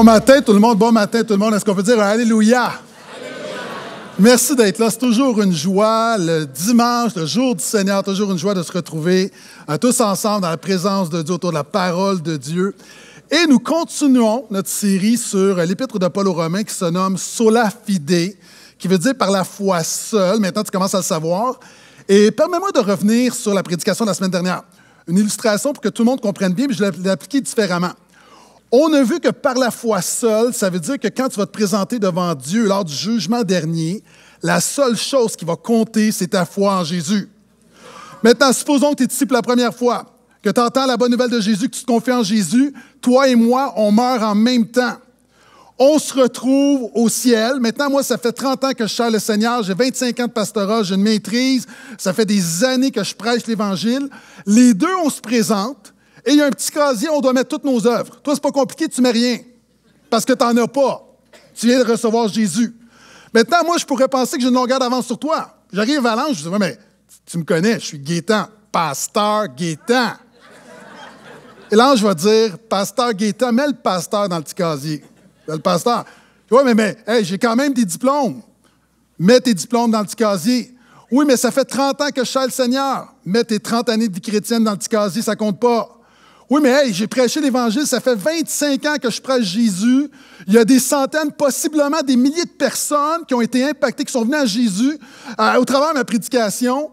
Bon matin tout le monde, bon matin tout le monde. Est-ce qu'on peut dire Alléluia? Merci d'être là. C'est toujours une joie, le dimanche, le jour du Seigneur, toujours une joie de se retrouver euh, tous ensemble dans la présence de Dieu, autour de la parole de Dieu. Et nous continuons notre série sur euh, l'épître de Paul aux Romains qui se nomme Sola Fide, qui veut dire par la foi seule. Maintenant, tu commences à le savoir. Et permets-moi de revenir sur la prédication de la semaine dernière. Une illustration pour que tout le monde comprenne bien, mais je l'ai appliquée différemment. On a vu que par la foi seule, ça veut dire que quand tu vas te présenter devant Dieu lors du jugement dernier, la seule chose qui va compter, c'est ta foi en Jésus. Maintenant, supposons que tu es ici pour la première fois, que tu entends la bonne nouvelle de Jésus, que tu te confies en Jésus, toi et moi, on meurt en même temps. On se retrouve au ciel. Maintenant, moi, ça fait 30 ans que je sers le Seigneur, j'ai 25 ans de pastorat, j'ai une maîtrise, ça fait des années que je prêche l'Évangile. Les deux, on se présente et il y a un petit casier, on doit mettre toutes nos œuvres. Toi, c'est pas compliqué, tu mets rien. Parce que tu n'en as pas. Tu viens de recevoir Jésus. Maintenant, moi, je pourrais penser que j'ai une longueur d'avance sur toi. J'arrive à l'ange, je dis, Oui, mais tu me connais, je suis Gaétan. Pasteur Gaétan. Et l'ange va dire, Pasteur Gaétan, mets le pasteur dans le petit casier. Le pasteur. Oui, mais, mais j'ai quand même des diplômes. Mets tes diplômes dans le petit casier. Oui, mais ça fait 30 ans que je suis le Seigneur. Mets tes 30 années de vie chrétienne dans le petit casier, ça compte pas. Oui, mais hey, j'ai prêché l'Évangile, ça fait 25 ans que je prêche Jésus. Il y a des centaines, possiblement des milliers de personnes qui ont été impactées, qui sont venues à Jésus euh, au travers de ma prédication.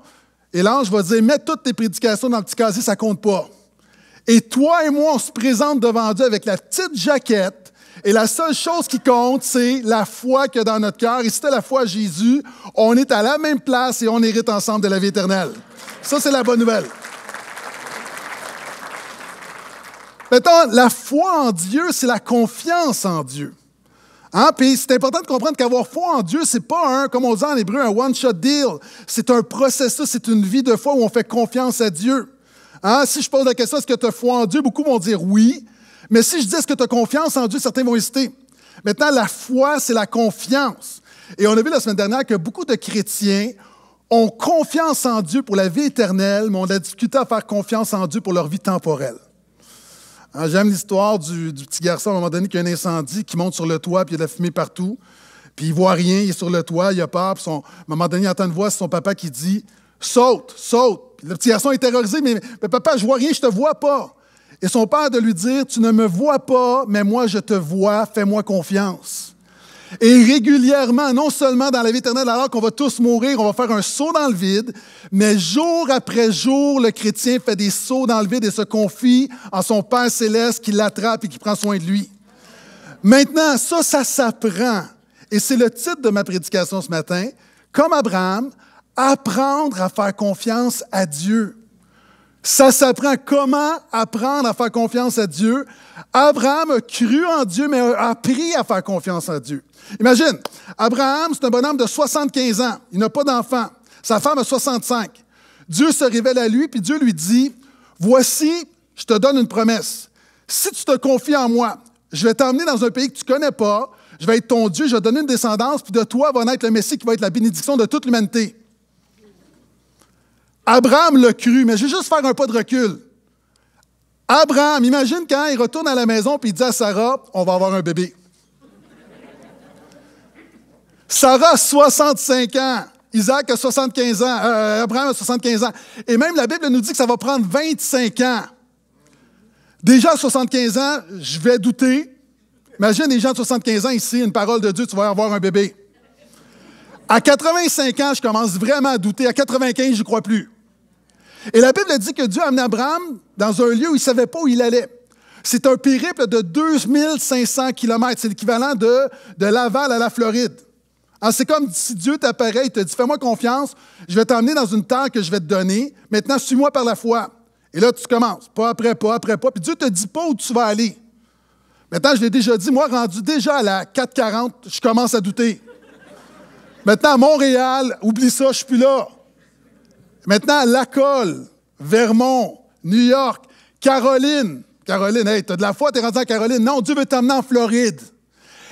Et l'ange va dire, mets toutes tes prédications dans le petit casier, ça compte pas. Et toi et moi, on se présente devant Dieu avec la petite jaquette. Et la seule chose qui compte, c'est la foi que dans notre cœur. Et si la foi à Jésus, on est à la même place et on hérite ensemble de la vie éternelle. Ça, c'est la bonne nouvelle. Maintenant, la foi en Dieu, c'est la confiance en Dieu. Hein? Puis c'est important de comprendre qu'avoir foi en Dieu, c'est pas un, comme on dit en hébreu, un one-shot deal. C'est un processus, c'est une vie de foi où on fait confiance à Dieu. Hein? Si je pose la question, est-ce que tu as foi en Dieu, beaucoup vont dire oui. Mais si je dis, est-ce que tu as confiance en Dieu, certains vont hésiter. Maintenant, la foi, c'est la confiance. Et on a vu la semaine dernière que beaucoup de chrétiens ont confiance en Dieu pour la vie éternelle, mais on a discuté à faire confiance en Dieu pour leur vie temporelle. Ah, j'aime l'histoire du, petit garçon à un moment donné qui a un incendie, qui monte sur le toit, puis il y a de la fumée partout. Puis il voit rien, il est sur le toit, il a peur. son, à un moment donné, il entend une voix, c'est son papa qui dit Saute, saute. le petit garçon est terrorisé mais, papa, je vois rien, je te vois pas. Et son père de lui dire Tu ne me vois pas, mais moi je te vois, fais-moi confiance. Et régulièrement, non seulement dans la vie éternelle, alors qu'on va tous mourir, on va faire un saut dans le vide, mais jour après jour, le chrétien fait des sauts dans le vide et se confie en son Père céleste qui l'attrape et qui prend soin de lui. Maintenant, ça, ça s'apprend. Et c'est le titre de ma prédication ce matin. Comme Abraham, apprendre à faire confiance à Dieu. Ça s'apprend comment apprendre à faire confiance à Dieu. Abraham a cru en Dieu, mais a appris à faire confiance à Dieu. Imagine, Abraham, c'est un bonhomme de 75 ans. Il n'a pas d'enfant. Sa femme a 65. Dieu se révèle à lui, puis Dieu lui dit, voici, je te donne une promesse. Si tu te confies en moi, je vais t'emmener dans un pays que tu ne connais pas, je vais être ton Dieu, je vais te donner une descendance, puis de toi va naître le Messie qui va être la bénédiction de toute l'humanité. Abraham l'a cru, mais je vais juste faire un pas de recul. Abraham, imagine quand il retourne à la maison et il dit à Sarah, on va avoir un bébé. Sarah a 65 ans. Isaac a 75 ans, euh, Abraham a 75 ans. Et même la Bible nous dit que ça va prendre 25 ans. Déjà à 75 ans, je vais douter. Imagine des gens de 75 ans ici, une parole de Dieu, tu vas avoir un bébé. À 85 ans, je commence vraiment à douter. À 95, je crois plus. Et la Bible dit que Dieu a amené Abraham dans un lieu où il ne savait pas où il allait. C'est un périple de 2500 km. C'est l'équivalent de, de Laval à la Floride. Ah, c'est comme si Dieu t'apparaît, il te dit Fais-moi confiance, je vais t'emmener dans une terre que je vais te donner. Maintenant, suis-moi par la foi. Et là, tu commences, pas après pas, après pas. Puis Dieu ne te dit pas où tu vas aller. Maintenant, je l'ai déjà dit, moi, rendu déjà à la 440, je commence à douter. Maintenant, à Montréal, oublie ça, je suis plus là. Maintenant, La Colle, Vermont, New York, Caroline. Caroline, hey, t'as de la foi, t'es rendu à Caroline. Non, Dieu veut t'amener en Floride.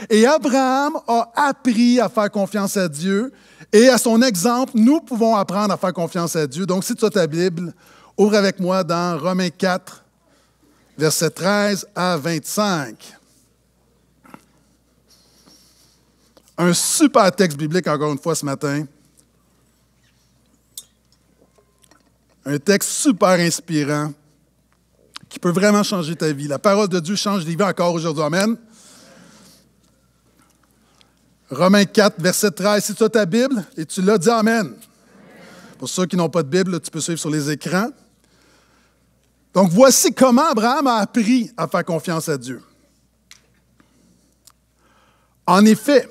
Et Abraham a appris à faire confiance à Dieu. Et à son exemple, nous pouvons apprendre à faire confiance à Dieu. Donc, si tu as ta Bible, ouvre avec moi dans Romains 4, versets 13 à 25. Un super texte biblique, encore une fois, ce matin. Un texte super inspirant qui peut vraiment changer ta vie. La parole de Dieu change des vies encore aujourd'hui. Amen. Romains 4, verset 13. Si tu as ta Bible et tu l'as, dis Amen. Pour ceux qui n'ont pas de Bible, tu peux suivre sur les écrans. Donc voici comment Abraham a appris à faire confiance à Dieu. En effet,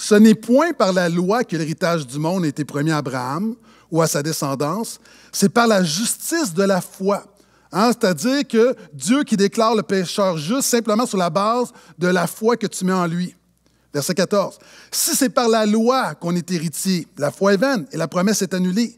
ce n'est point par la loi que l'héritage du monde a été promis à Abraham ou à sa descendance, c'est par la justice de la foi. Hein? C'est-à-dire que Dieu qui déclare le pécheur juste simplement sur la base de la foi que tu mets en lui. Verset 14. Si c'est par la loi qu'on est héritier, la foi est vaine et la promesse est annulée.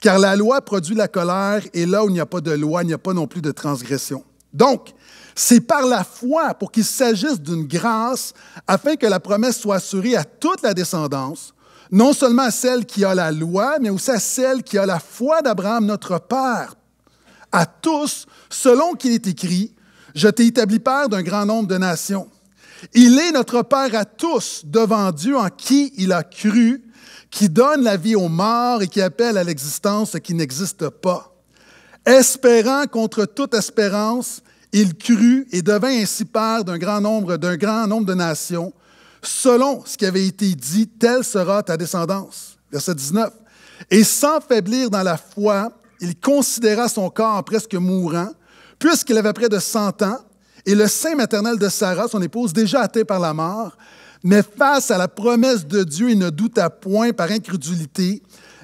Car la loi produit la colère et là où il n'y a pas de loi, il n'y a pas non plus de transgression. Donc, c'est par la foi pour qu'il s'agisse d'une grâce afin que la promesse soit assurée à toute la descendance, non seulement à celle qui a la loi, mais aussi à celle qui a la foi d'Abraham, notre Père. À tous, selon qu'il est écrit, je t'ai établi Père d'un grand nombre de nations. Il est notre Père à tous devant Dieu en qui il a cru, qui donne la vie aux morts et qui appelle à l'existence ce qui n'existe pas, espérant contre toute espérance il crut et devint ainsi père d'un grand nombre, d'un grand nombre de nations. Selon ce qui avait été dit, telle sera ta descendance. Verset 19. Et sans faiblir dans la foi, il considéra son corps presque mourant, puisqu'il avait près de 100 ans, et le sein maternel de Sarah, son épouse, déjà atteint par la mort. Mais face à la promesse de Dieu, il ne douta point par incrédulité,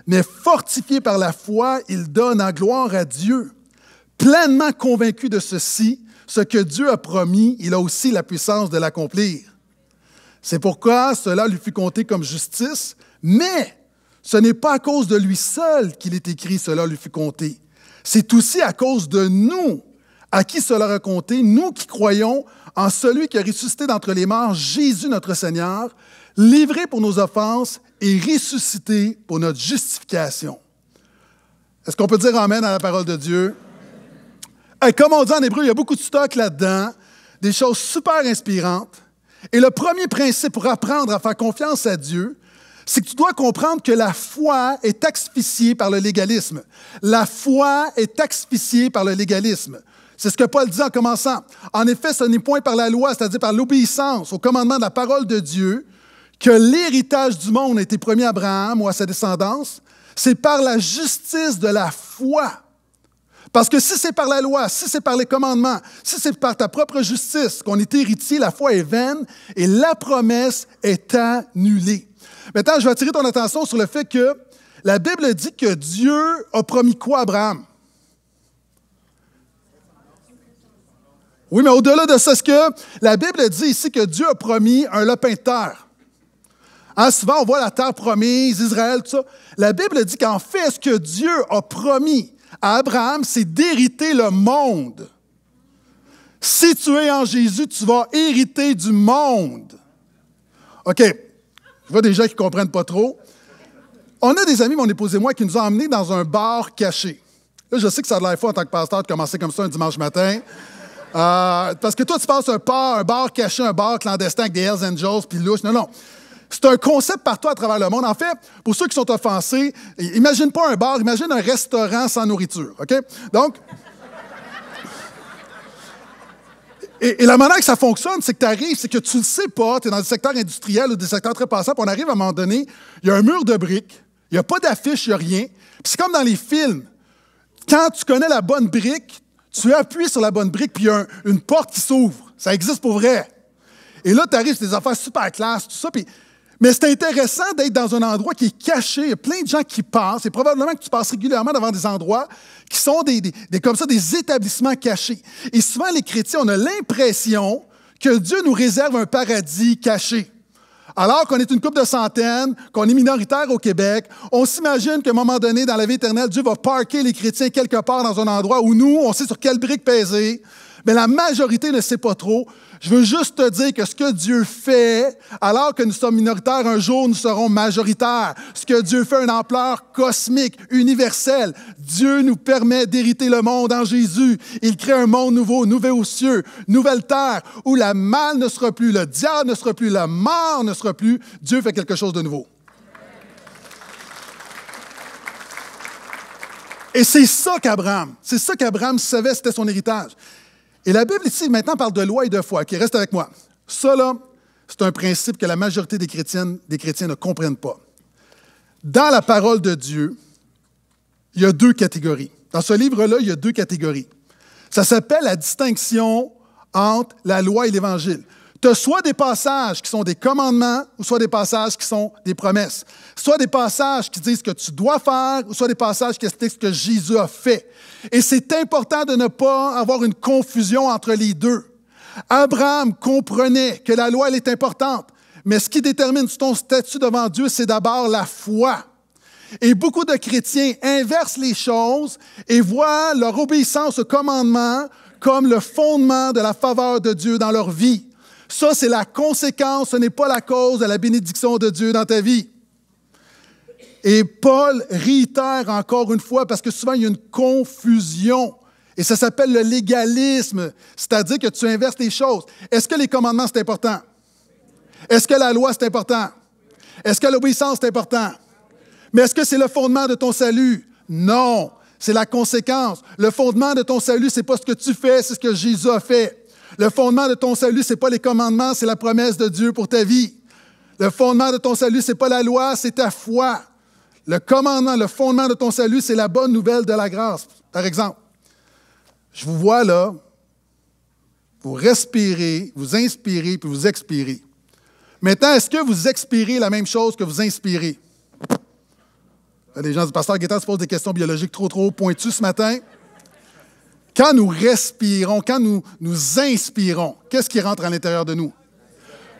mais fortifié par la foi, il donne en gloire à Dieu pleinement convaincu de ceci, ce que Dieu a promis, il a aussi la puissance de l'accomplir. C'est pourquoi cela lui fut compté comme justice, mais ce n'est pas à cause de lui seul qu'il est écrit cela lui fut compté. C'est aussi à cause de nous à qui cela a compté, nous qui croyons en celui qui a ressuscité d'entre les morts, Jésus notre Seigneur, livré pour nos offenses et ressuscité pour notre justification. Est-ce qu'on peut dire Amen à la parole de Dieu? Et comme on dit en hébreu, il y a beaucoup de stock là-dedans, des choses super inspirantes. Et le premier principe pour apprendre à faire confiance à Dieu, c'est que tu dois comprendre que la foi est asphyxiée par le légalisme. La foi est asphyxiée par le légalisme. C'est ce que Paul dit en commençant. En effet, ce n'est point par la loi, c'est-à-dire par l'obéissance au commandement de la parole de Dieu, que l'héritage du monde a été promis à Abraham ou à sa descendance. C'est par la justice de la foi parce que si c'est par la loi, si c'est par les commandements, si c'est par ta propre justice qu'on est héritier, la foi est vaine et la promesse est annulée. Maintenant, je vais attirer ton attention sur le fait que la Bible dit que Dieu a promis quoi à Abraham? Oui, mais au-delà de ça, ce que la Bible dit ici que Dieu a promis un lopin de terre. Hein, souvent, on voit la terre promise, Israël, tout ça. La Bible dit qu'en fait, ce que Dieu a promis, à Abraham, c'est d'hériter le monde. Si tu es en Jésus, tu vas hériter du monde. OK, je vois des gens qui ne comprennent pas trop. On a des amis, mon épouse et moi, qui nous ont emmenés dans un bar caché. je sais que ça a de l'air en tant que pasteur de commencer comme ça un dimanche matin. Euh, parce que toi, tu passes un bar, un bar caché, un bar clandestin avec des Hells Angels, puis louche. Non, non. C'est un concept partout à travers le monde. En fait, pour ceux qui sont offensés, imagine pas un bar, imagine un restaurant sans nourriture, OK? Donc... Et, la manière que ça fonctionne, c'est que tu arrives, c'est que tu le sais pas, tu es dans le secteur industriel ou des secteurs très passants, on arrive à un moment donné, il y a un mur de briques, il n'y a pas d'affiche, il n'y a rien. Puis c'est comme dans les films. Quand tu connais la bonne brique, tu appuies sur la bonne brique, puis il y a une porte qui s'ouvre. Ça existe pour vrai. Et là, tu arrives, c'est des affaires super classe, tout ça, puis mais c'est intéressant d'être dans un endroit qui est caché. Il y a plein de gens qui passent. Et probablement que tu passes régulièrement devant des endroits qui sont des, comme ça, des établissements cachés. Et souvent, les chrétiens, on a l'impression que Dieu nous réserve un paradis caché. Alors qu'on est une coupe de centaines, qu'on est minoritaire au Québec, on s'imagine qu'à un moment donné, dans la vie éternelle, Dieu va parquer les chrétiens quelque part dans un endroit où nous, on sait sur quelle brique peser. Mais la majorité ne sait pas trop je veux juste te dire que ce que Dieu fait, alors que nous sommes minoritaires, un jour nous serons majoritaires. Ce que Dieu fait une ampleur cosmique, universelle. Dieu nous permet d'hériter le monde en Jésus. Il crée un monde nouveau, nouveau cieux, nouvelle terre, où la mal ne sera plus, le diable ne sera plus, la mort ne sera plus. Dieu fait quelque chose de nouveau. Et c'est ça qu'Abraham, c'est ça qu'Abraham savait, c'était son héritage. Et la Bible ici maintenant parle de loi et de foi. Qui reste avec moi. Ça là, c'est un principe que la majorité des chrétiennes, des chrétiens ne comprennent pas. Dans la parole de Dieu, il y a deux catégories. Dans ce livre-là, il y a deux catégories. Ça s'appelle la distinction entre la loi et l'Évangile tu as soit des passages qui sont des commandements, ou soit des passages qui sont des promesses. Soit des passages qui disent ce que tu dois faire, ou soit des passages qui expliquent ce que Jésus a fait. Et c'est important de ne pas avoir une confusion entre les deux. Abraham comprenait que la loi, elle est importante, mais ce qui détermine ton statut devant Dieu, c'est d'abord la foi. Et beaucoup de chrétiens inversent les choses et voient leur obéissance au commandement comme le fondement de la faveur de Dieu dans leur vie. Ça, c'est la conséquence, ce n'est pas la cause de la bénédiction de Dieu dans ta vie. Et Paul réitère encore une fois, parce que souvent il y a une confusion, et ça s'appelle le légalisme, c'est-à-dire que tu inverses les choses. Est-ce que les commandements, c'est important? Est-ce que la loi, c'est important? Est-ce que l'obéissance, c'est important? Mais est-ce que c'est le fondement de ton salut? Non, c'est la conséquence. Le fondement de ton salut, c'est pas ce que tu fais, c'est ce que Jésus a fait. Le fondement de ton salut, ce n'est pas les commandements, c'est la promesse de Dieu pour ta vie. Le fondement de ton salut, ce n'est pas la loi, c'est ta foi. Le commandement, le fondement de ton salut, c'est la bonne nouvelle de la grâce. Par exemple, je vous vois là, vous respirez, vous inspirez, puis vous expirez. Maintenant, est-ce que vous expirez la même chose que vous inspirez? Les gens du pasteur Guetta se posent des questions biologiques trop, trop pointues ce matin. Quand nous respirons, quand nous nous inspirons, qu'est-ce qui rentre à l'intérieur de nous?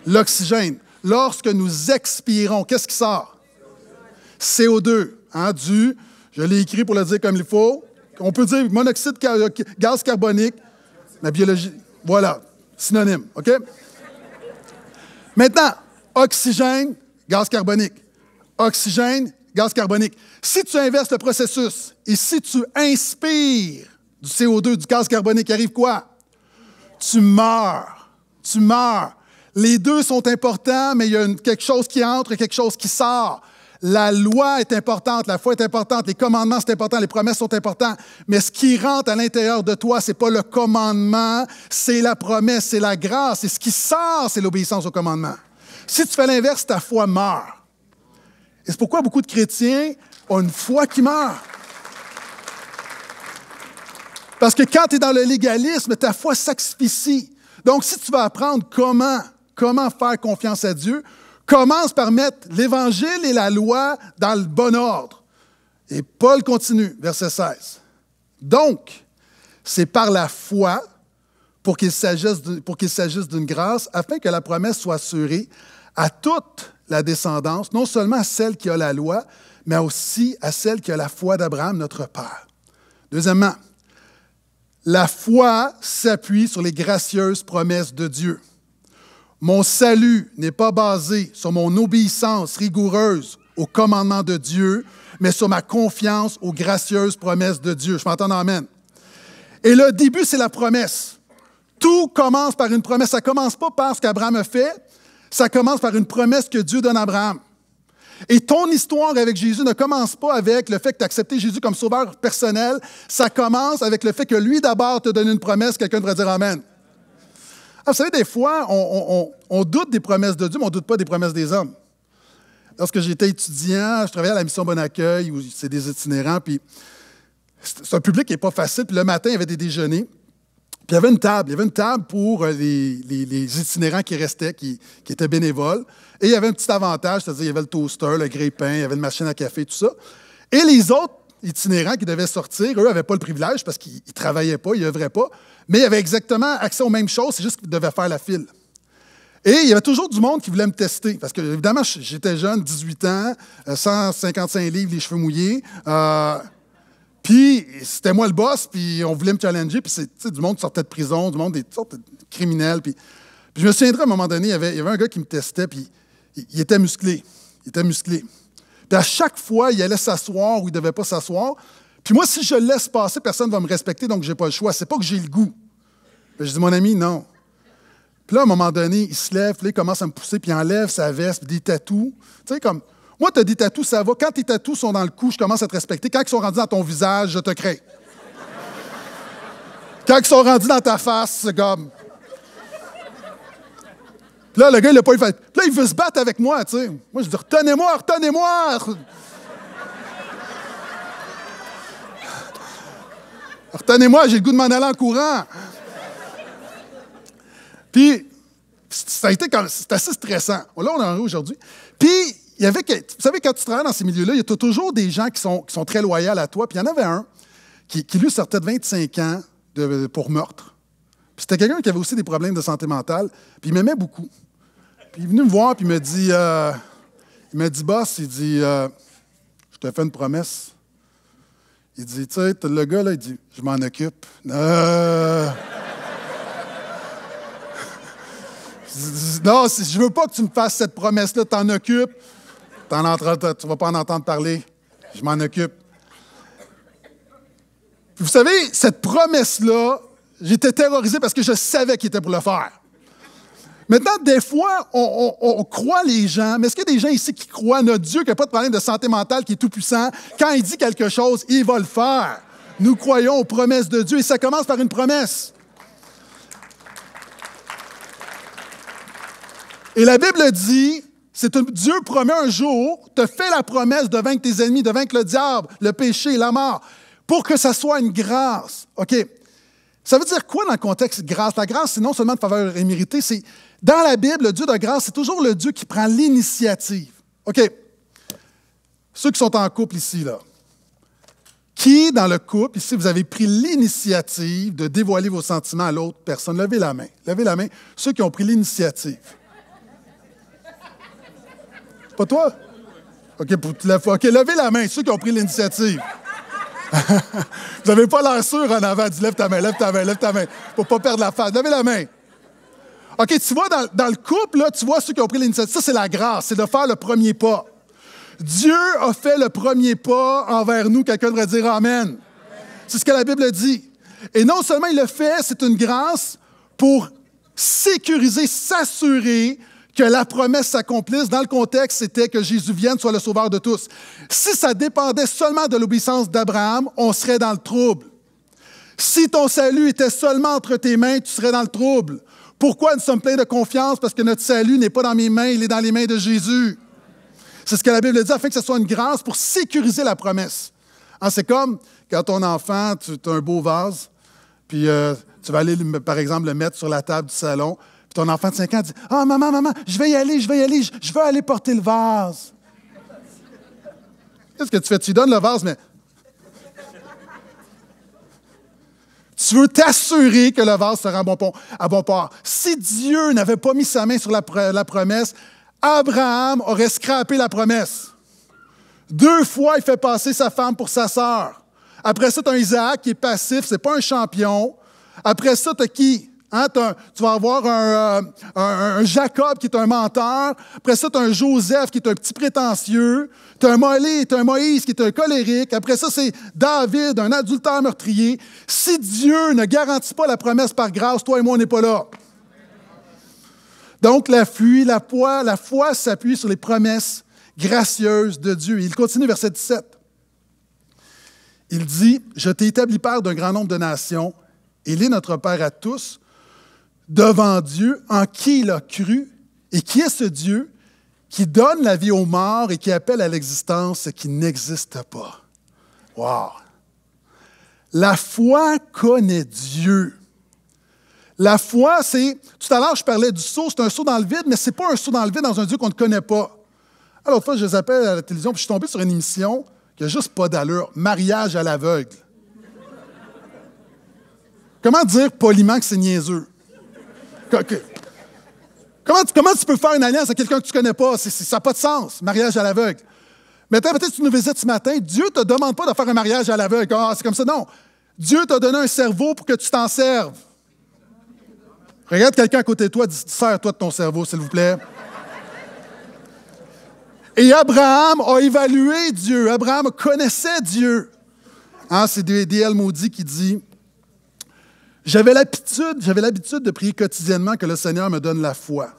L'oxygène. Lorsque nous expirons, qu'est-ce qui sort? CO2, hein, du, je l'ai écrit pour le dire comme il faut, on peut dire monoxyde, euh, gaz carbonique, la biologie, voilà, synonyme, OK? Maintenant, oxygène, gaz carbonique. Oxygène, gaz carbonique. Si tu inverses le processus et si tu inspires du CO2, du gaz carbonique, arrive quoi? Tu meurs. Tu meurs. Les deux sont importants, mais il y a quelque chose qui entre et quelque chose qui sort. La loi est importante, la foi est importante, les commandements sont importants, les promesses sont importantes, mais ce qui rentre à l'intérieur de toi, c'est pas le commandement, c'est la promesse, c'est la grâce, et ce qui sort, c'est l'obéissance au commandement. Si tu fais l'inverse, ta foi meurt. Et c'est pourquoi beaucoup de chrétiens ont une foi qui meurt. Parce que quand tu es dans le légalisme, ta foi s'asphyxie. Donc, si tu veux apprendre comment, comment faire confiance à Dieu, commence par mettre l'Évangile et la loi dans le bon ordre. Et Paul continue, verset 16. Donc, c'est par la foi, pour qu'il s'agisse d'une grâce, afin que la promesse soit assurée à toute la descendance, non seulement à celle qui a la loi, mais aussi à celle qui a la foi d'Abraham, notre Père. Deuxièmement, la foi s'appuie sur les gracieuses promesses de Dieu. Mon salut n'est pas basé sur mon obéissance rigoureuse au commandement de Dieu, mais sur ma confiance aux gracieuses promesses de Dieu. Je m'entends, amen. Et le début, c'est la promesse. Tout commence par une promesse. Ça commence pas par ce qu'Abraham a fait, ça commence par une promesse que Dieu donne à Abraham. Et ton histoire avec Jésus ne commence pas avec le fait que tu as Jésus comme sauveur personnel. Ça commence avec le fait que lui d'abord te donne une promesse, quelqu'un devrait dire Amen. Ah, vous savez, des fois, on, doute des promesses de Dieu, mais on ne doute pas des promesses des hommes. Lorsque j'étais étudiant, je travaillais à la mission Bon Accueil, où c'est des itinérants, puis c'est un public qui n'est pas facile. le matin, il y avait des déjeuners. Puis il y avait une table. Il y avait une table pour euh, les, itinérants qui restaient, qui étaient bénévoles. Et il y avait un petit avantage, c'est-à-dire il y avait le toaster, le grille-pain, il y avait une machine à café, tout ça. Et les autres itinérants qui devaient sortir, eux, n'avaient pas le privilège parce qu'ils ne travaillaient pas, ils œuvraient pas, mais ils avaient exactement accès aux mêmes choses, c'est juste qu'ils devaient faire la file. Et il y avait toujours du monde qui voulait me tester. Parce que, évidemment, j'étais jeune, 18 ans, 155 euh, livres, les cheveux mouillés. Euh, puis, c'était moi le boss, puis on voulait me challenger. Puis, c'est du monde qui sortait de prison, du monde des sortes de criminels. Puis, je me souviendrai, à un moment donné, il y avait, il y avait un gars qui me testait, puis il était musclé. Il était musclé. Puis à chaque fois, il allait s'asseoir ou il ne devait pas s'asseoir. Puis moi, si je laisse passer, personne ne va me respecter, donc je n'ai pas le choix. C'est pas que j'ai le goût. je dis, mon ami, non. Puis là, à un moment donné, il se lève, il commence à me pousser, puis il enlève sa veste, puis des tatous. Tu sais, comme, moi, tu as des tatous, ça va. Quand tes tatous sont dans le cou, je commence à te respecter. Quand ils sont rendus dans ton visage, je te crée. Quand ils sont rendus dans ta face, c'est comme, là, le gars, il l'a pas fait. là, il veut se battre avec moi, tu sais. Moi, je dis, retenez-moi, retenez-moi. retenez-moi, j'ai le goût de m'en aller en courant. Puis, ça a été quand c'est assez stressant. Là, on en est aujourd'hui. Puis, il y avait, vous savez, quand tu travailles dans ces milieux-là, il y a toujours des gens qui sont, qui sont très loyaux à toi. Puis, il y en avait un qui, qui lui, sortait de 25 ans pour meurtre. C'était quelqu'un qui avait aussi des problèmes de santé mentale, puis il m'aimait beaucoup. Puis il est venu me voir, puis il me dit, euh, il m'a dit, boss, il dit, euh, je te fais une promesse. Il dit, tu sais, le gars, là, il dit, je m'en occupe. Euh. non, si je veux pas que tu me fasses cette promesse-là, t'en occupes. T'en entends, tu vas pas en entendre parler. Je m'en occupe. vous savez, cette promesse-là, J'étais terrorisé parce que je savais qu'il était pour le faire. Maintenant, des fois, on, croit les gens, mais est-ce qu'il y a des gens ici qui croient notre Dieu qui n'a pas de problème de santé mentale, qui est tout-puissant? Quand il dit quelque chose, il va le faire. Nous croyons aux promesses de Dieu et ça commence par une promesse. Et la Bible dit, c'est Dieu promet un jour, te fait la promesse de vaincre tes ennemis, de vaincre le diable, le péché, la mort, pour que ça soit une grâce. OK, ça veut dire quoi dans le contexte grâce? La grâce, c'est non seulement de faveur et c'est dans la Bible, le Dieu de grâce, c'est toujours le Dieu qui prend l'initiative. OK. Ceux qui sont en couple ici, là. Qui dans le couple, ici, vous avez pris l'initiative de dévoiler vos sentiments à l'autre personne? Levez la main. Levez la main. Ceux qui ont pris l'initiative. Pas toi? OK, pour, toute la fois. OK, levez la main, ceux qui ont pris l'initiative. Vous n'avez pas l'air sûr en avant. lève ta main, lève ta main, lève ta main, pour pas perdre la face. Levez la main. OK, tu vois, dans, le couple, tu vois ceux qui ont pris l'initiative. Ça, c'est la grâce, c'est de faire le premier pas. Dieu a fait le premier pas envers nous. Quelqu'un devrait dire Amen. C'est ce que la Bible dit. Et non seulement il le fait, c'est une grâce pour sécuriser, s'assurer que la promesse s'accomplisse. Dans le contexte, c'était que Jésus vienne soit le sauveur de tous. Si ça dépendait seulement de l'obéissance d'Abraham, on serait dans le trouble. Si ton salut était seulement entre tes mains, tu serais dans le trouble. Pourquoi nous sommes pleins de confiance? Parce que notre salut n'est pas dans mes mains, il est dans les mains de Jésus. C'est ce que la Bible dit afin que ce soit une grâce pour sécuriser la promesse. Ah, c'est comme quand ton enfant, tu as un beau vase, puis euh, tu vas aller, par exemple, le mettre sur la table du salon, ton enfant de 5 ans dit Ah, maman, maman, je vais y aller, je vais y aller, je, veux aller porter le vase. Qu'est-ce que tu fais? Tu donnes le vase, mais. Tu veux t'assurer que le vase sera à bon, à bon port. Si Dieu n'avait pas mis sa main sur la, promesse, Abraham aurait scrappé la promesse. Deux fois, il fait passer sa femme pour sa sœur. Après ça, tu as Isaac qui est passif, c'est pas un champion. Après ça, tu as qui? Hein, tu vas avoir euh, un, Jacob qui est un menteur. Après ça, tu as un Joseph qui est un petit prétentieux. Tu as un, un Moïse qui est un colérique. Après ça, c'est David, un adultère meurtrier. Si Dieu ne garantit pas la promesse par grâce, toi et moi, on n'est pas là. Donc, la, fuite, la, foi, la foi s'appuie sur les promesses gracieuses de Dieu. il continue, verset 17. Il dit, « Je t'ai établi père d'un grand nombre de nations. Il est notre Père à tous. » devant Dieu en qui il a cru et qui est ce Dieu qui donne la vie aux morts et qui appelle à l'existence ce qui n'existe pas. Wow! La foi connaît Dieu. La foi, c'est. Tout à l'heure, je parlais du saut, c'est un saut dans le vide, mais ce n'est pas un saut dans le vide dans un Dieu qu'on ne connaît pas. Alors, fois, je les appelle à la télévision, puis je suis tombé sur une émission qui n'a juste pas d'allure mariage à l'aveugle. Comment dire poliment que c'est niaiseux? Comment tu, comment tu peux faire une alliance à quelqu'un que tu ne connais pas? ça n'a pas de sens, mariage à l'aveugle. Mais peut-être que tu nous visites ce matin, Dieu ne te demande pas de faire un mariage à l'aveugle. Ah, c'est comme ça. Non. Dieu t'a donné un cerveau pour que tu t'en serves. Regarde quelqu'un à côté de toi, dis Sers-toi de ton cerveau, s'il vous plaît. Et Abraham a évalué Dieu. Abraham connaissait Dieu. Ah, c'est D.L. Maudit qui dit j'avais l'habitude, j'avais l'habitude de prier quotidiennement que le Seigneur me donne la foi.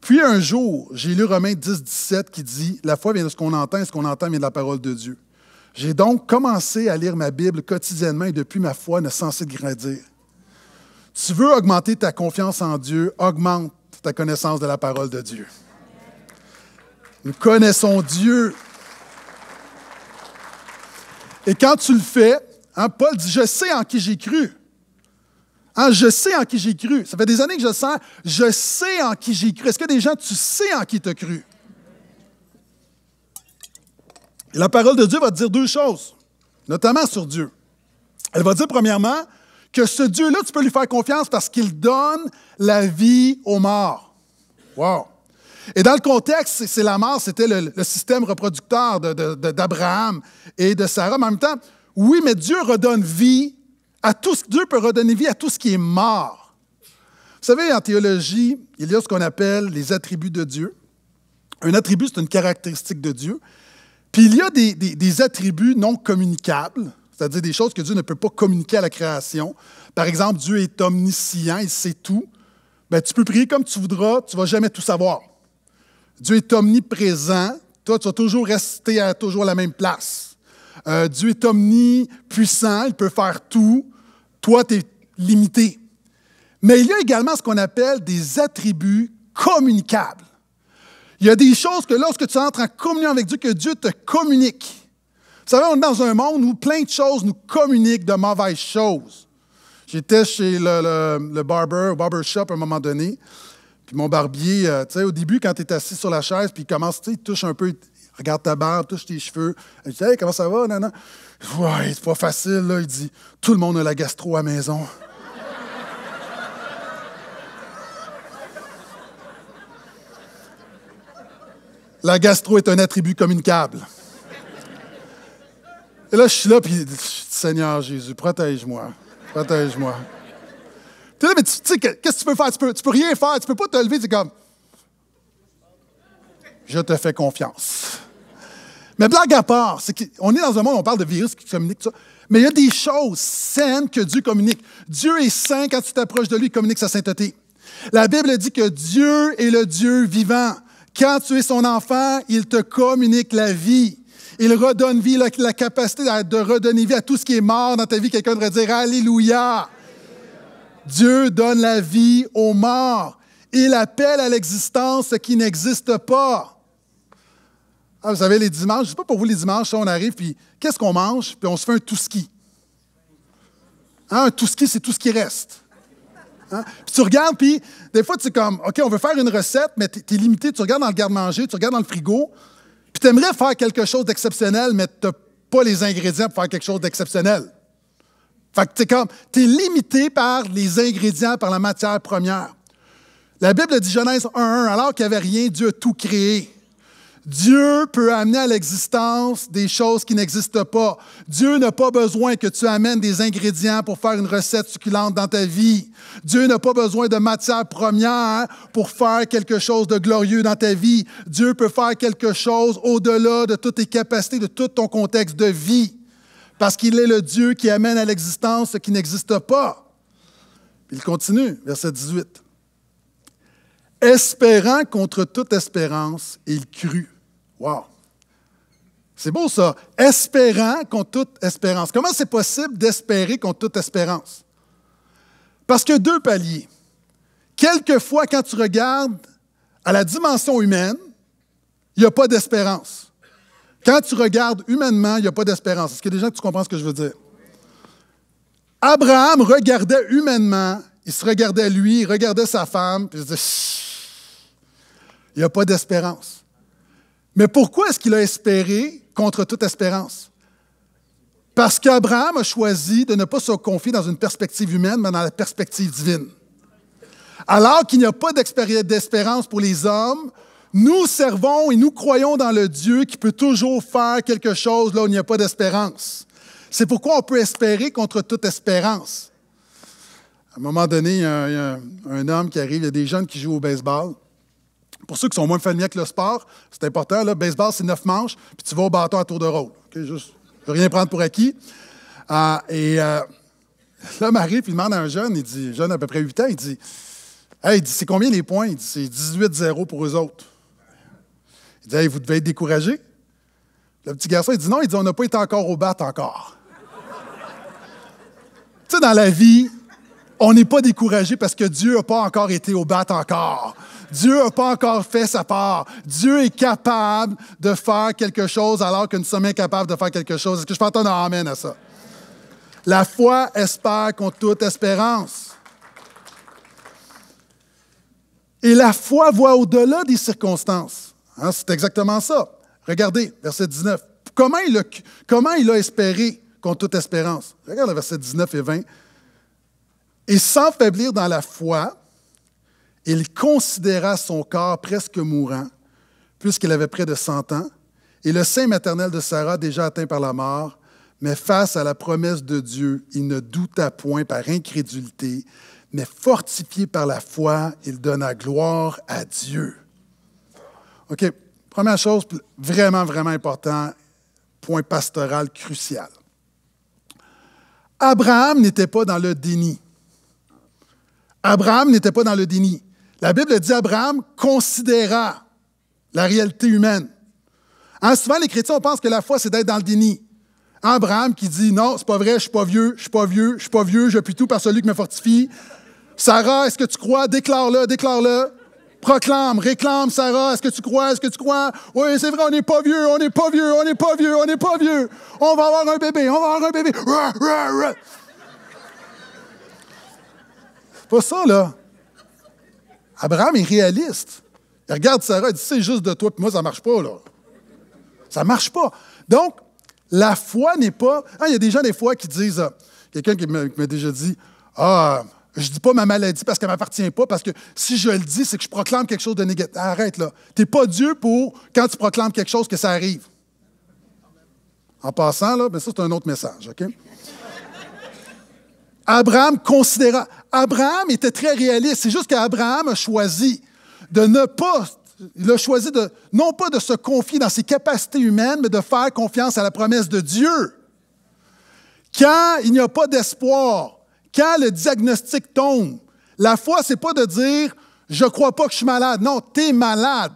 Puis un jour, j'ai lu Romains 10, 17 qui dit La foi vient de ce qu'on entend et ce qu'on entend vient de la parole de Dieu. J'ai donc commencé à lire ma Bible quotidiennement et depuis ma foi ne de grandir. Tu veux augmenter ta confiance en Dieu, augmente ta connaissance de la parole de Dieu. Nous connaissons Dieu. Et quand tu le fais, hein, Paul dit Je sais en qui j'ai cru. Hein, je sais en qui j'ai cru. Ça fait des années que je sens. Je sais en qui j'ai cru. Est-ce que des gens, tu sais en qui tu as cru? la parole de Dieu va dire deux choses, notamment sur Dieu. Elle va dire, premièrement, que ce Dieu-là, tu peux lui faire confiance parce qu'il donne la vie aux morts. Wow! Et dans le contexte, c'est la mort, c'était le, le, système reproducteur d'Abraham et de Sarah. Mais en même temps, oui, mais Dieu redonne vie à Dieu peut redonner vie à tout ce qui est mort. Vous savez, en théologie, il y a ce qu'on appelle les attributs de Dieu. Un attribut, c'est une caractéristique de Dieu. Puis il y a des, attributs non communicables, c'est-à-dire des choses que Dieu ne peut pas communiquer à la création. Par exemple, Dieu est omniscient, il sait tout. Mais ben, tu peux prier comme tu voudras, tu ne vas jamais tout savoir. Dieu est omniprésent, toi, tu vas toujours rester à toujours la même place. Euh, Dieu est omnipuissant, il peut faire tout. Toi, tu es limité. Mais il y a également ce qu'on appelle des attributs communicables. Il y a des choses que lorsque tu entres en communion avec Dieu, que Dieu te communique. Vous savez, on est dans un monde où plein de choses nous communiquent de mauvaises choses. J'étais chez le, le, barber, au barbershop à un moment donné. Puis mon barbier, euh, tu sais, au début, quand tu es assis sur la chaise, puis il commence, tu sais, il touche un peu, regarde ta barbe, touche tes cheveux. Je dis, hey, comment ça va? Non, non. Ouais, c'est pas facile, là. Il dit Tout le monde a la gastro à maison. la gastro est un attribut communicable. Et là, je suis là, puis Seigneur Jésus, protège-moi. Protège-moi. Tu sais, mais tu sais, qu'est-ce que tu peux faire? Tu peux, tu peux rien faire, tu peux pas te lever, c'est comme. Je te fais confiance. Mais blague à part, c'est est dans un monde où on parle de virus qui communique, tout ça. Mais il y a des choses saines que Dieu communique. Dieu est saint quand tu t'approches de lui, il communique sa sainteté. La Bible dit que Dieu est le Dieu vivant. Quand tu es son enfant, il te communique la vie. Il redonne vie, la, capacité de redonner vie à tout ce qui est mort dans ta vie. Quelqu'un devrait dire Alléluia. Dieu donne la vie aux morts. Il appelle à l'existence ce qui n'existe pas. Ah, vous savez, les dimanches, je ne sais pas pour vous, les dimanches, on arrive, puis qu'est-ce qu'on mange? Puis on se fait un tout ski. Hein, un tout ski, c'est tout ce qui reste. Hein? Puis tu regardes, puis des fois, tu es comme, OK, on veut faire une recette, mais tu es, limité. Tu regardes dans le garde-manger, tu regardes dans le frigo, puis tu aimerais faire quelque chose d'exceptionnel, mais tu n'as pas les ingrédients pour faire quelque chose d'exceptionnel. Fait que tu es comme, tu es limité par les ingrédients, par la matière première. La Bible dit Genèse 1.1, alors qu'il n'y avait rien, Dieu a tout créé. Dieu peut amener à l'existence des choses qui n'existent pas. Dieu n'a pas besoin que tu amènes des ingrédients pour faire une recette succulente dans ta vie. Dieu n'a pas besoin de matière première pour faire quelque chose de glorieux dans ta vie. Dieu peut faire quelque chose au-delà de toutes tes capacités, de tout ton contexte de vie, parce qu'il est le Dieu qui amène à l'existence ce qui n'existe pas. Il continue, verset 18 espérant contre toute espérance, il crut, Wow! C'est beau ça. Espérant qu'on toute espérance. Comment c'est possible d'espérer qu'on toute espérance? Parce que deux paliers. Quelquefois, quand tu regardes à la dimension humaine, il n'y a pas d'espérance. Quand tu regardes humainement, il n'y a pas d'espérance. Est-ce qu'il y a des gens qui comprennent ce que je veux dire? Abraham regardait humainement, il se regardait lui, il regardait sa femme, puis il se disait, il n'y a pas d'espérance. Mais pourquoi est-ce qu'il a espéré contre toute espérance? Parce qu'Abraham a choisi de ne pas se confier dans une perspective humaine, mais dans la perspective divine. Alors qu'il n'y a pas d'espérance pour les hommes, nous servons et nous croyons dans le Dieu qui peut toujours faire quelque chose là où il n'y a pas d'espérance. C'est pourquoi on peut espérer contre toute espérance. À un moment donné, il y a un, homme qui arrive, il y a des jeunes qui jouent au baseball. Pour ceux qui sont moins familiers avec le sport, c'est important. Le baseball, c'est neuf manches, puis tu vas au bâton à tour de rôle. Je ne veux rien prendre pour acquis. Ah, et euh, là, Marie, il demande à un jeune, il dit, jeune à peu près 8 ans, il dit, hey, c'est combien les points? Il dit, c'est 18-0 pour eux autres. Il dit, vous devez être découragé. Le petit garçon, il dit, non, il dit, on n'a pas été encore au bat encore. tu sais, dans la vie, on n'est pas découragé parce que Dieu n'a pas encore été au bat encore. Dieu n'a pas encore fait sa part. Dieu est capable de faire quelque chose alors que nous sommes incapables de faire quelque chose. Est-ce que je peux entendre un Amen à ça? La foi espère contre toute espérance. Et la foi voit au-delà des circonstances. Hein, c'est exactement ça. Regardez, verset 19. Comment il, a, comment il a espéré contre toute espérance? Regarde le verset 19 et 20. Et sans faiblir dans la foi, il considéra son corps presque mourant, puisqu'il avait près de 100 ans, et le sein maternel de Sarah, déjà atteint par la mort, mais face à la promesse de Dieu, il ne douta point par incrédulité, mais fortifié par la foi, il donna gloire à Dieu. OK, première chose, vraiment, vraiment important, point pastoral crucial. Abraham n'était pas dans le déni. Abraham n'était pas dans le déni. La Bible dit Abraham considéra la réalité humaine. Hein, souvent, les chrétiens, on pense que la foi, c'est d'être dans le déni. Abraham qui dit Non, c'est pas vrai, je suis pas vieux, je suis pas vieux, je suis pas vieux, je puis tout par celui qui me fortifie. Sarah, est-ce que tu crois? Déclare-le, déclare-le. Proclame, réclame, Sarah, est-ce que tu crois? Est-ce que tu crois? Oui, c'est vrai, on n'est pas vieux, on n'est pas vieux, on n'est pas vieux, on n'est pas vieux. On va avoir un bébé, on va avoir un bébé. C'est pas ça, là. Abraham est réaliste. Il regarde Sarah il dit C'est juste de toi, puis moi, ça ne marche pas, là. Ça ne marche pas. Donc, la foi n'est pas. Hein, il y a des gens, des fois, qui disent euh, quelqu'un qui m'a déjà dit Ah, je dis pas ma maladie parce qu'elle m'appartient pas, parce que si je le dis, c'est que je proclame quelque chose de négatif. Arrête là. Tu n'es pas Dieu pour quand tu proclames quelque chose que ça arrive. En passant, là, mais ça, c'est un autre message, OK? Abraham considéra. Abraham était très réaliste. C'est juste qu'Abraham a choisi de ne pas. Il a choisi de, non pas de se confier dans ses capacités humaines, mais de faire confiance à la promesse de Dieu. Quand il n'y a pas d'espoir, quand le diagnostic tombe, la foi, c'est pas de dire je crois pas que je suis malade. Non, tu es malade.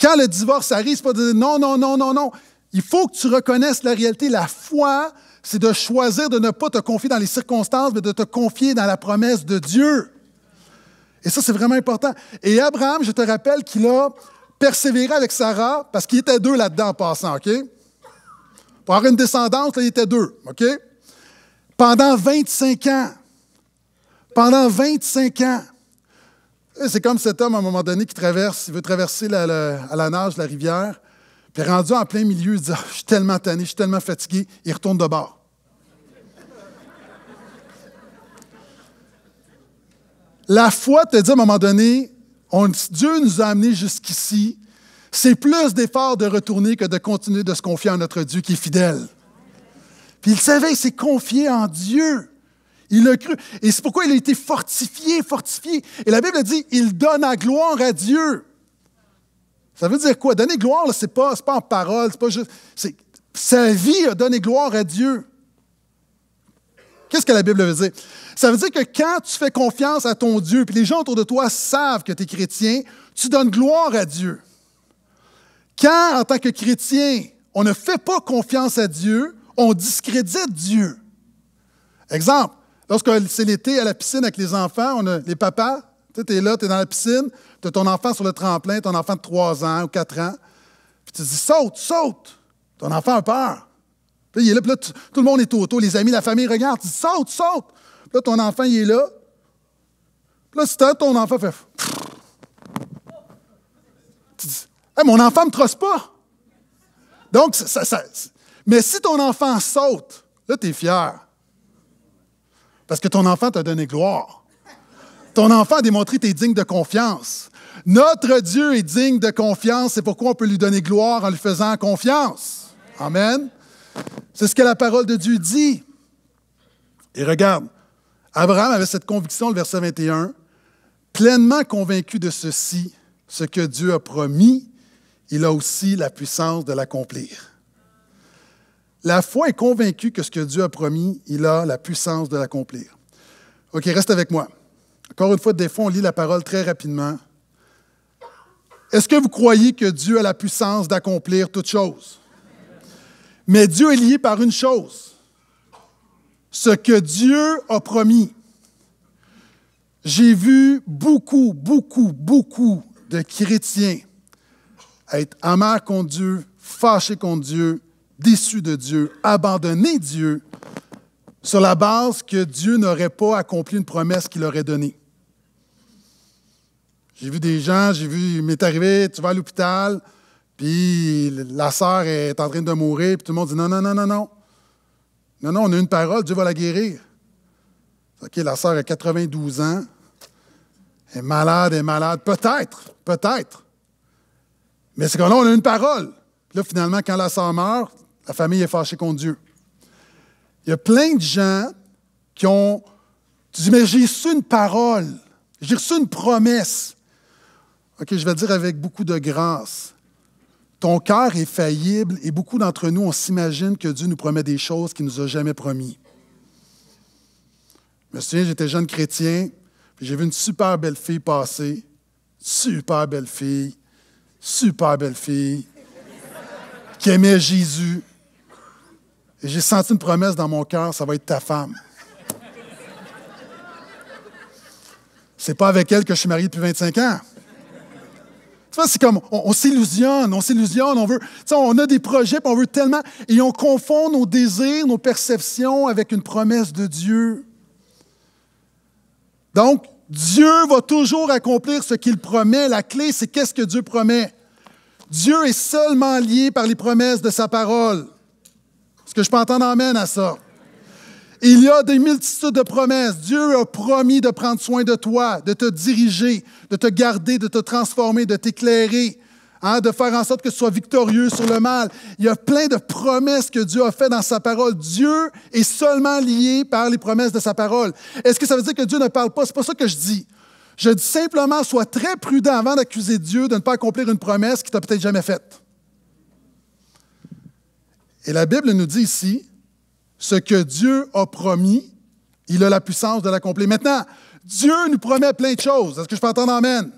Quand le divorce arrive, c'est pas de dire non, non, non, non, non. Il faut que tu reconnaisses la réalité. La foi c'est de choisir de ne pas te confier dans les circonstances, mais de te confier dans la promesse de Dieu. Et ça, c'est vraiment important. Et Abraham, je te rappelle qu'il a persévéré avec Sarah, parce qu'il était deux là-dedans en passant, OK? Pour avoir une descendance, il était deux, OK? Pendant 25 ans. Pendant 25 ans. C'est comme cet homme, à un moment donné, qui traverse, il veut traverser à la nage la rivière. Puis rendu en plein milieu, il dit ah, Je suis tellement tanné, je suis tellement fatigué. Il retourne de bord. La foi te dit à un moment donné Dieu nous a amenés jusqu'ici. C'est plus d'efforts de retourner que de continuer de se confier en notre Dieu qui est fidèle. Puis il savait, il s'est confié en Dieu. Il a cru. Et c'est pourquoi il a été fortifié, fortifié. Et la Bible dit, il donne la gloire à Dieu. Ça veut dire quoi? Donner gloire, ce n'est pas, pas en parole, c'est pas juste. Sa vie a donné gloire à Dieu. Qu'est-ce que la Bible veut dire? Ça veut dire que quand tu fais confiance à ton Dieu, puis les gens autour de toi savent que tu es chrétien, tu donnes gloire à Dieu. Quand, en tant que chrétien, on ne fait pas confiance à Dieu, on discrédite Dieu. Exemple, lorsque c'est l'été à la piscine avec les enfants, on les papas, tu es là, tu es dans la piscine, ton enfant sur le tremplin, ton enfant de 3 ans ou 4 ans, puis tu dis saute, saute. Ton enfant a peur. Puis il est là, puis là, tout, le monde est autour, les amis, la famille regarde, tu dis saute, saute. Puis là, ton enfant, il est là. Puis là, si ton enfant fait. Tu dis mon enfant ne me trosse pas. Donc, ça, mais si ton enfant saute, là, tu es fier. Parce que ton enfant t'a donné gloire. Ton enfant a démontré que tu es digne de confiance. Notre Dieu est digne de confiance, c'est pourquoi on peut lui donner gloire en lui faisant confiance. Amen. C'est ce que la parole de Dieu dit. Et regarde, Abraham avait cette conviction, le verset 21, pleinement convaincu de ceci, ce que Dieu a promis, il a aussi la puissance de l'accomplir. La foi est convaincue que ce que Dieu a promis, il a la puissance de l'accomplir. OK, reste avec moi. Encore une fois, des fois, on lit la parole très rapidement, est-ce que vous croyez que Dieu a la puissance d'accomplir toute chose? Mais Dieu est lié par une chose, ce que Dieu a promis. J'ai vu beaucoup, beaucoup, beaucoup de chrétiens être amers contre Dieu, fâchés contre Dieu, déçus de Dieu, abandonnés Dieu, sur la base que Dieu n'aurait pas accompli une promesse qu'il aurait donnée. J'ai vu des gens, j'ai vu, il m'est arrivé, tu vas à l'hôpital, puis la sœur est en train de mourir, puis tout le monde dit non, non, non, non, non. Non, non, on a une parole, Dieu va la guérir. OK, la sœur a 92 ans, elle est malade, elle est malade, peut-être, peut-être. Mais c'est là, on a une parole. là, finalement, quand la sœur meurt, la famille est fâchée contre Dieu. Il y a plein de gens qui ont. Tu dis, mais j'ai reçu une parole, j'ai reçu une promesse. OK, je vais dire avec beaucoup de grâce. Ton cœur est faillible et beaucoup d'entre nous, on s'imagine que Dieu nous promet des choses qu'il ne nous a jamais promis. Je me souviens, j'étais jeune chrétien, j'ai vu une super belle fille passer. Super belle fille, super belle fille, qui aimait Jésus. Et j'ai senti une promesse dans mon cœur, ça va être ta femme. C'est pas avec elle que je suis marié depuis 25 ans c'est comme, on, s'illusionne, on s'illusionne, on veut, on a des projets, puis on veut tellement, et on confond nos désirs, nos perceptions avec une promesse de Dieu. Donc, Dieu va toujours accomplir ce qu'il promet. La clé, c'est qu'est-ce que Dieu promet. Dieu est seulement lié par les promesses de sa parole. Est-ce que je peux entendre amène à ça? Il y a des multitudes de promesses. Dieu a promis de prendre soin de toi, de te diriger, de te garder, de te transformer, de t'éclairer, hein, de faire en sorte que tu sois victorieux sur le mal. Il y a plein de promesses que Dieu a faites dans sa parole. Dieu est seulement lié par les promesses de sa parole. Est-ce que ça veut dire que Dieu ne parle pas? C'est pas ça que je dis. Je dis simplement, sois très prudent avant d'accuser Dieu de ne pas accomplir une promesse qu'il t'a peut-être jamais faite. Et la Bible nous dit ici ce que Dieu a promis, il a la puissance de l'accomplir. Maintenant, Dieu nous promet plein de choses. Est-ce que je peux entendre Amen?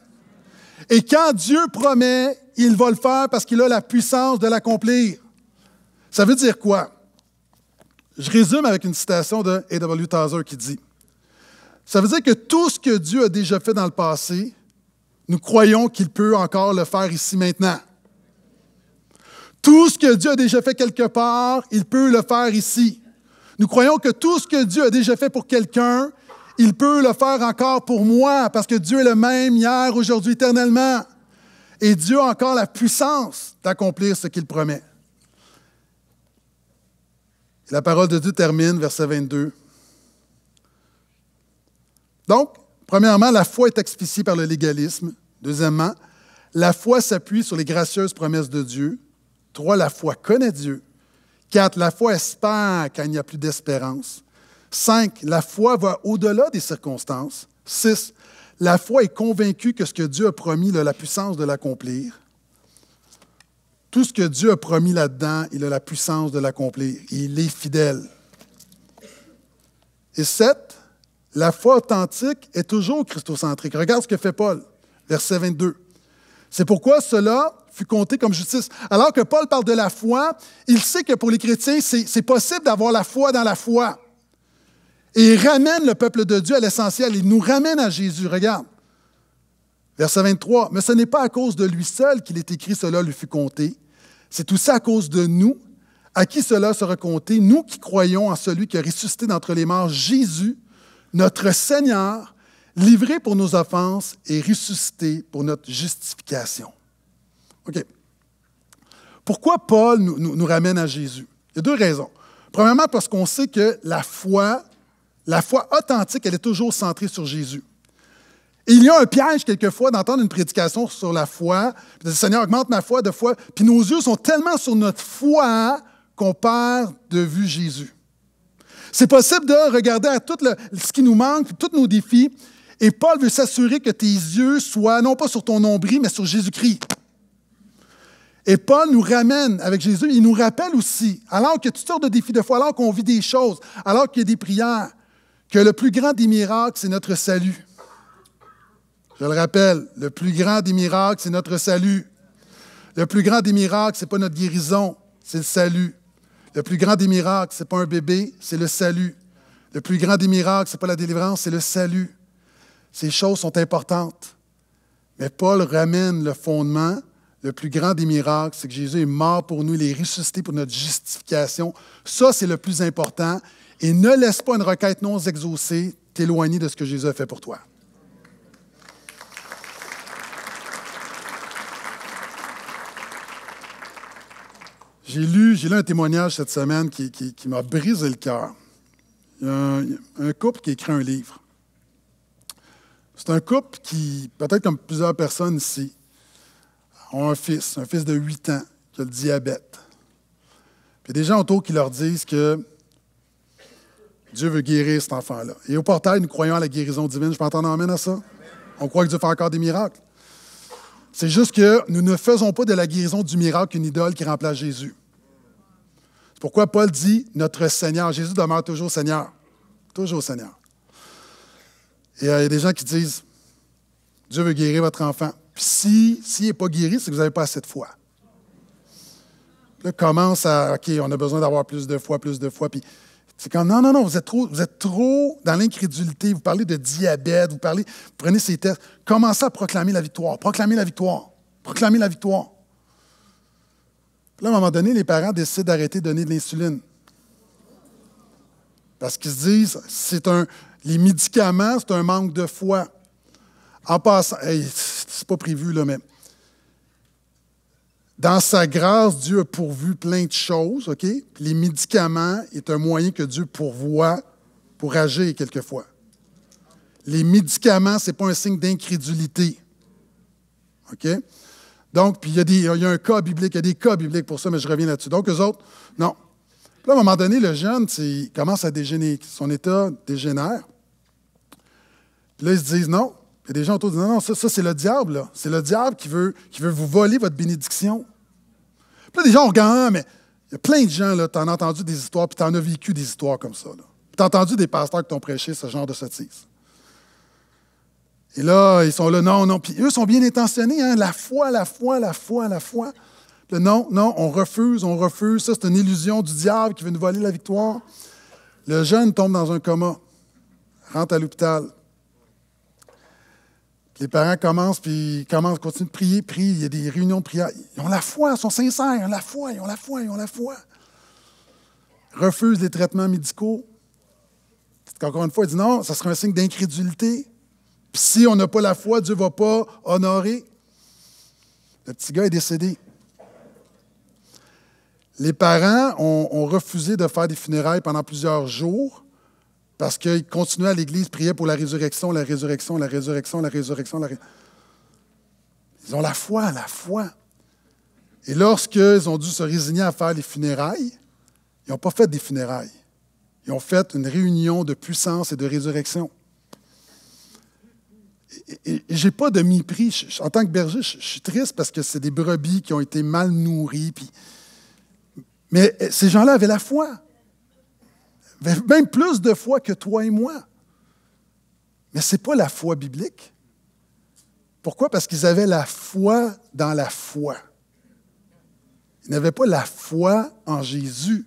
Et quand Dieu promet, il va le faire parce qu'il a la puissance de l'accomplir. Ça veut dire quoi? Je résume avec une citation de A.W. Tazer qui dit Ça veut dire que tout ce que Dieu a déjà fait dans le passé, nous croyons qu'il peut encore le faire ici maintenant. Tout ce que Dieu a déjà fait quelque part, il peut le faire ici. Nous croyons que tout ce que Dieu a déjà fait pour quelqu'un, il peut le faire encore pour moi, parce que Dieu est le même hier, aujourd'hui, éternellement. Et Dieu a encore la puissance d'accomplir ce qu'il promet. La parole de Dieu termine, verset 22. Donc, premièrement, la foi est explicite par le légalisme. Deuxièmement, la foi s'appuie sur les gracieuses promesses de Dieu. Trois, la foi connaît Dieu. 4. La foi espère quand il n'y a plus d'espérance. 5. La foi va au-delà des circonstances. 6. La foi est convaincue que ce que Dieu a promis, il a la puissance de l'accomplir. Tout ce que Dieu a promis là-dedans, il a la puissance de l'accomplir. Il est fidèle. Et 7. La foi authentique est toujours christocentrique. Regarde ce que fait Paul, verset 22. C'est pourquoi cela fut compté comme justice. Alors que Paul parle de la foi, il sait que pour les chrétiens, c'est possible d'avoir la foi dans la foi. Et il ramène le peuple de Dieu à l'essentiel. Il nous ramène à Jésus. Regarde. Verset 23. Mais ce n'est pas à cause de lui seul qu'il est écrit cela lui fut compté. C'est aussi à cause de nous, à qui cela sera compté, nous qui croyons en celui qui a ressuscité d'entre les morts Jésus, notre Seigneur, livré pour nos offenses et ressuscité pour notre justification. OK. Pourquoi Paul nous, ramène à Jésus? Il y a deux raisons. Premièrement, parce qu'on sait que la foi, la foi authentique, elle est toujours centrée sur Jésus. Et il y a un piège quelquefois d'entendre une prédication sur la foi, le Seigneur, augmente ma foi de foi. Puis nos yeux sont tellement sur notre foi qu'on perd de vue Jésus. C'est possible de regarder à tout ce qui nous manque, tous nos défis, et Paul veut s'assurer que tes yeux soient non pas sur ton nombril, mais sur Jésus-Christ. Et Paul nous ramène avec Jésus, il nous rappelle aussi, alors que tu sortes de défis de foi, alors qu'on vit des choses, alors qu'il y a des prières, que le plus grand des miracles, c'est notre salut. Je le rappelle, le plus grand des miracles, c'est notre salut. Le plus grand des miracles, ce n'est pas notre guérison, c'est le salut. Le plus grand des miracles, ce n'est pas un bébé, c'est le salut. Le plus grand des miracles, ce n'est pas la délivrance, c'est le salut. Ces choses sont importantes. Mais Paul ramène le fondement, le plus grand des miracles, c'est que Jésus est mort pour nous, il est ressuscité pour notre justification. Ça, c'est le plus important. Et ne laisse pas une requête non exaucée t'éloigner de ce que Jésus a fait pour toi. J'ai lu, j'ai lu un témoignage cette semaine qui, m'a brisé le cœur. Il y a un, un couple qui écrit un livre. C'est un couple qui, peut-être comme plusieurs personnes ici, ont un fils, un fils de 8 ans, qui a le diabète. Puis il y a des gens autour qui leur disent que Dieu veut guérir cet enfant-là. Et au portail, nous croyons à la guérison divine. Je peux entendre amène à ça? On croit que Dieu fait encore des miracles. C'est juste que nous ne faisons pas de la guérison du miracle une idole qui remplace Jésus. C'est pourquoi Paul dit Notre Seigneur. Jésus demeure toujours Seigneur. Toujours Seigneur. Et euh, il y a des gens qui disent Dieu veut guérir votre enfant. Puis si, s'il n'est pas guéri, c'est que vous n'avez pas assez de foi. Là, commence à OK, on a besoin d'avoir plus de foi, plus de foi. Puis non, non, non, vous êtes trop, vous êtes trop dans l'incrédulité. Vous parlez de diabète, vous parlez, prenez ces tests. Commencez à proclamer la victoire, Proclamez la victoire, Proclamez la victoire. là, à un moment donné, les parents décident d'arrêter de donner de l'insuline. Parce qu'ils se disent, c'est un, les médicaments, c'est un manque de foi. En passant, c'est pas prévu, là, mais dans sa grâce, Dieu a pourvu plein de choses, OK? Les médicaments est un moyen que Dieu pourvoit pour agir quelquefois. Les médicaments, ce n'est pas un signe d'incrédulité. OK? Donc, puis il y, a des, il y a un cas biblique, il y a des cas bibliques pour ça, mais je reviens là-dessus. Donc, eux autres, non, là, à un moment donné, le jeune, il commence à dégénérer. Son état dégénère. là, ils se disent non. Il y a des gens autour disent non, non, ça, c'est le diable. C'est le diable qui veut, qui veut vous voler votre bénédiction. Puis là, des gens regardent, hein, mais il y a plein de gens, tu en as entendu des histoires, puis tu en as vécu des histoires comme ça. tu as entendu des pasteurs qui t'ont prêché ce genre de sottise. Et là, ils sont là, non, non. Puis eux sont bien intentionnés, hein. la foi, la foi, la foi, la foi non, non, on refuse, on refuse. Ça, c'est une illusion du diable qui veut nous voler la victoire. Le jeune tombe dans un coma, rentre à l'hôpital. Les parents commencent, puis ils commencent, continuent de prier, prient. Il y a des réunions de prière. Ils ont la foi, ils sont sincères, ils ont la foi, ils ont la foi, ils ont la foi. refuse refusent les traitements médicaux. Encore une fois, il dit non, ça serait un signe d'incrédulité. si on n'a pas la foi, Dieu ne va pas honorer. Le petit gars est décédé. Les parents ont, refusé de faire des funérailles pendant plusieurs jours parce qu'ils continuaient à l'église, priaient pour la résurrection, la résurrection, la résurrection, la résurrection. Ils ont la foi, la foi. Et lorsqu'ils ont dû se résigner à faire les funérailles, ils n'ont pas fait des funérailles. Ils ont fait une réunion de puissance et de résurrection. Et, je n'ai pas de mépris. en tant que berger, je, je suis triste parce que c'est des brebis qui ont été mal nourries. Puis mais eh, ces gens-là avaient la foi. même plus de foi que toi et moi. Mais ce n'est pas la foi biblique. Pourquoi? Parce qu'ils avaient la foi dans la foi. Ils n'avaient pas la foi en Jésus.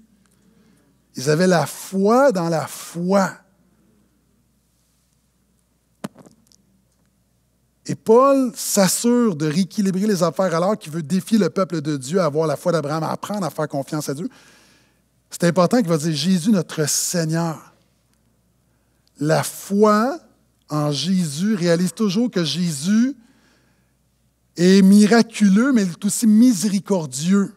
Ils avaient la foi dans la foi. Et Paul s'assure de rééquilibrer les affaires alors qu'il veut défier le peuple de Dieu à avoir la foi d'Abraham, à apprendre à faire confiance à Dieu. C'est important qu'il va dire Jésus notre Seigneur. La foi en Jésus réalise toujours que Jésus est miraculeux, mais il est aussi miséricordieux.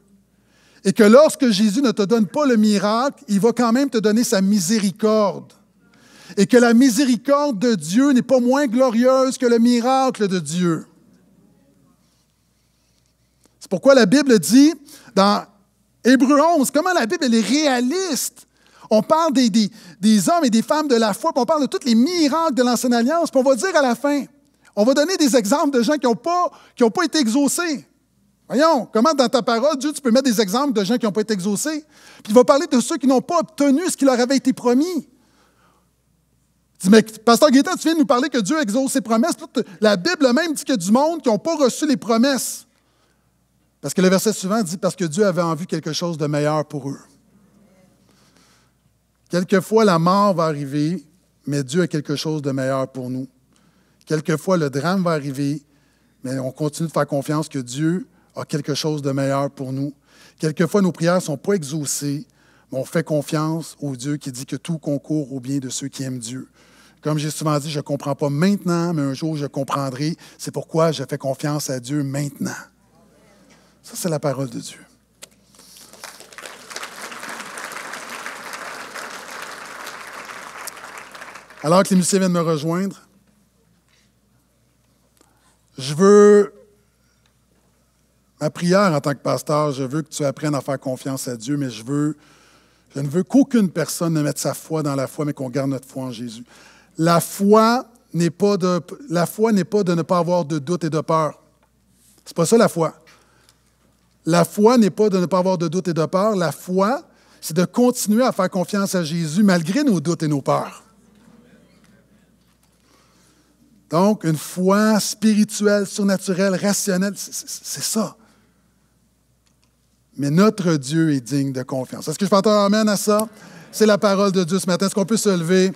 Et que lorsque Jésus ne te donne pas le miracle, il va quand même te donner sa miséricorde et que la miséricorde de Dieu n'est pas moins glorieuse que le miracle de Dieu. C'est pourquoi la Bible dit dans Hébreu 11, comment la Bible est réaliste. On parle des, hommes et des femmes de la foi, puis on parle de tous les miracles de l'ancienne alliance, puis on va dire à la fin, on va donner des exemples de gens qui n'ont pas, pas été exaucés. Voyons, comment dans ta parole, Dieu, tu peux mettre des exemples de gens qui n'ont pas été exaucés? Puis il va parler de ceux qui n'ont pas obtenu ce qui leur avait été promis mais Pasteur tu viens de nous parler que Dieu exauce ses promesses. La Bible même dit que du monde qui n'ont pas reçu les promesses. Parce que le verset suivant dit, parce que Dieu avait en vue quelque chose de meilleur pour eux. Quelquefois, la mort va arriver, mais Dieu a quelque chose de meilleur pour nous. Quelquefois, le drame va arriver, mais on continue de faire confiance que Dieu a quelque chose de meilleur pour nous. Quelquefois, nos prières ne sont pas exaucées, mais on fait confiance au Dieu qui dit que tout concourt au bien de ceux qui aiment Dieu. Comme j'ai souvent dit, je ne comprends pas maintenant, mais un jour je comprendrai. C'est pourquoi je fais confiance à Dieu maintenant. Ça, c'est la parole de Dieu. Alors que les musiciens viennent me rejoindre, je veux, ma prière en tant que pasteur, je veux que tu apprennes à faire confiance à Dieu, mais je veux, je ne veux qu'aucune personne ne mette sa foi dans la foi, mais qu'on garde notre foi en Jésus. La foi n'est pas de, la foi n'est pas de ne pas avoir de doute et de peur. C'est pas ça la foi. La foi n'est pas de ne pas avoir de doute et de peur. La foi, c'est de continuer à faire confiance à Jésus malgré nos doutes et nos peurs. Donc, une foi spirituelle, surnaturelle, rationnelle, c'est ça. Mais notre Dieu est digne de confiance. Est-ce que je peux entendre Amen à ça? C'est la parole de Dieu ce matin. Est-ce qu'on peut se lever?